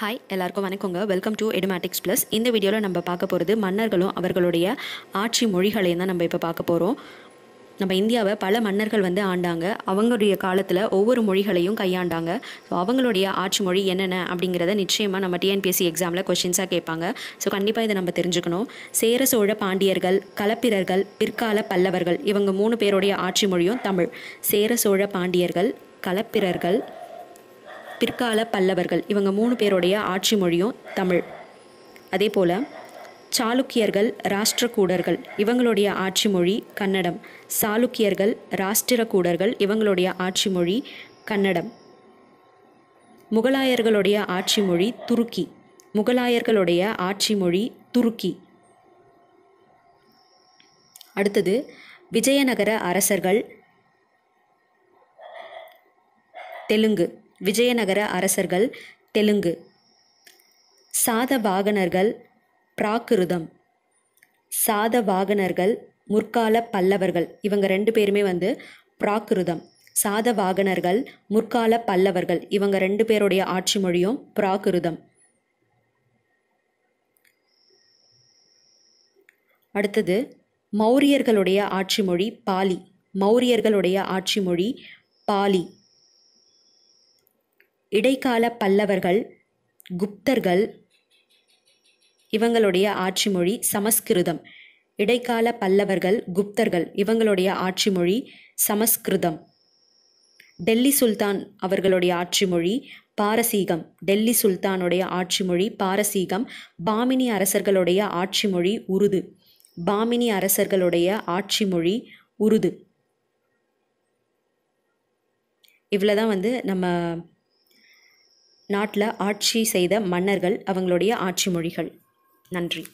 hi எல்லாருக்கும் வணக்கங்க welcome to Edumatics plus இந்த வீடியோவில் நம்ம பார்க்க போகிறது மன்னர்களும் அவர்களுடைய ஆட்சி மொழிகளையும் தான் நம்ம இப்போ பார்க்க போகிறோம் நம்ம இந்தியாவை பல மன்னர்கள் வந்து ஆண்டாங்க அவங்களுடைய காலத்தில் ஒவ்வொரு மொழிகளையும் கையாண்டாங்க ஸோ அவங்களுடைய ஆட்சி மொழி என்னென்ன அப்படிங்கிறத நிச்சயமாக நம்ம டிஎன்பிஎஸ்சி எக்ஸாமில் கொஷின்ஸாக கேட்பாங்க ஸோ கண்டிப்பாக இதை நம்ம தெரிஞ்சுக்கணும் சேர சோழ பாண்டியர்கள் கலப்பிரர்கள் பிற்கால பல்லவர்கள் இவங்க மூணு பேருடைய ஆட்சி மொழியும் தமிழ் சேர சோழ பாண்டியர்கள் கலப்பிரர்கள் பிற்கால பல்லவர்கள் இவங்க மூணு பேருடைய ஆட்சி மொழியும் தமிழ் அதே போல் சாளுக்கியர்கள் கூடர்கள் இவங்களுடைய ஆட்சி மொழி கன்னடம் சாளுக்கியர்கள் கூடர்கள் இவங்களுடைய ஆட்சி மொழி கன்னடம் முகலாயர்களுடைய ஆட்சி மொழி துருக்கி முகலாயர்களுடைய ஆட்சி மொழி துருக்கி அடுத்தது விஜயநகர அரசர்கள் தெலுங்கு விஜயநகர அரசர்கள் தெலுங்கு சாதவாகனர்கள் பிராகிருதம் சாதவாகனர்கள் முற்கால பல்லவர்கள் இவங்க ரெண்டு பேருமே வந்து பிராகிருதம் சாதவாகனர்கள் முற்கால பல்லவர்கள் இவங்க ரெண்டு பேருடைய ஆட்சி மொழியும் பிராகிருதம் அடுத்தது மௌரியர்களுடைய ஆட்சி மொழி பாலி மௌரியர்களுடைய ஆட்சி மொழி பாலி இடைக்கால பல்லவர்கள் குப்தர்கள் இவங்களுடைய ஆட்சி மொழி சமஸ்கிருதம் இடைக்கால பல்லவர்கள் குப்தர்கள் இவங்களுடைய ஆட்சி மொழி சமஸ்கிருதம் டெல்லி சுல்தான் அவர்களுடைய ஆட்சி மொழி பாரசீகம் டெல்லி சுல்தானுடைய ஆட்சி மொழி பாரசீகம் பாமினி அரசர்களுடைய ஆட்சி மொழி உருது பாமினி அரசர்களுடைய ஆட்சி மொழி உருது இவ்வளோதான் வந்து நம்ம நாட்டில் ஆட்சி செய்த மன்னர்கள் அவங்களுடைய ஆட்சி மொழிகள் நன்றி